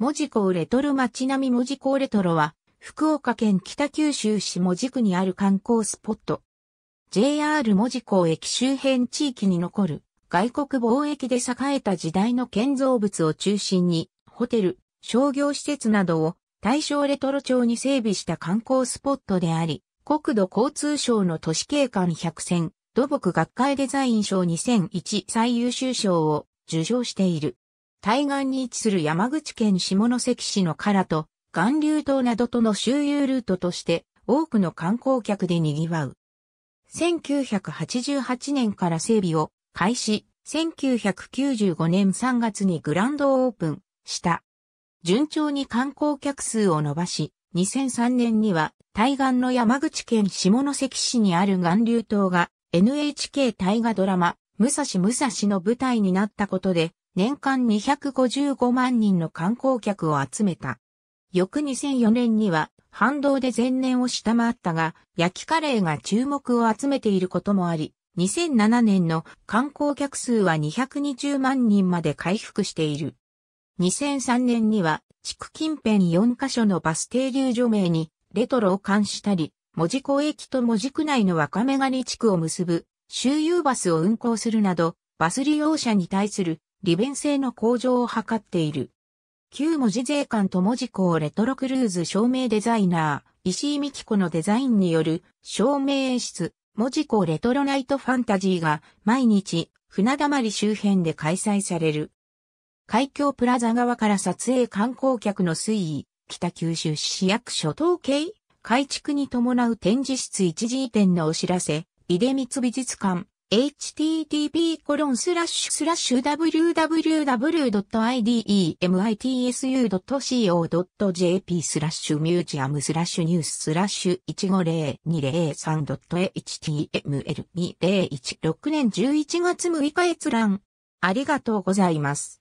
文字港レトロ街並み文字港レトロは、福岡県北九州市文字区にある観光スポット。JR 文字港駅周辺地域に残る外国貿易で栄えた時代の建造物を中心に、ホテル、商業施設などを対象レトロ町に整備した観光スポットであり、国土交通省の都市景観百選、土木学会デザイン賞2001最優秀賞を受賞している。対岸に位置する山口県下関市の唐と、岩流島などとの周遊ルートとして多くの観光客で賑わう。1988年から整備を開始、1995年3月にグランドオープンした。順調に観光客数を伸ばし、2003年には対岸の山口県下関市にある岩流島が NHK 大河ドラマ、武蔵武蔵の舞台になったことで年間255万人の観光客を集めた。翌2004年には反動で前年を下回ったが、焼きカレーが注目を集めていることもあり、2007年の観光客数は220万人まで回復している。2003年には地区近辺4カ所のバス停留所名にレトロを冠したり、文字港駅と文字区内の若メガ地区を結ぶ周遊バスを運行するなど、バス利用者に対する利便性の向上を図っている。旧文字税関と文字工レトロクルーズ照明デザイナー、石井美紀子のデザインによる照明演出、文字工レトロナイトファンタジーが毎日船溜り周辺で開催される。海峡プラザ側から撮影観光客の推移、北九州市市役所統計、改築に伴う展示室一時移転のお知らせ、出光美術館、h t t p w w w i d e m i t s u c o j p スラッシュミュージアムスラッシュニューススラッシュ1 5 0 2 0 3 h t m l 2 0 1 6年11月6日閲覧。ありがとうございます。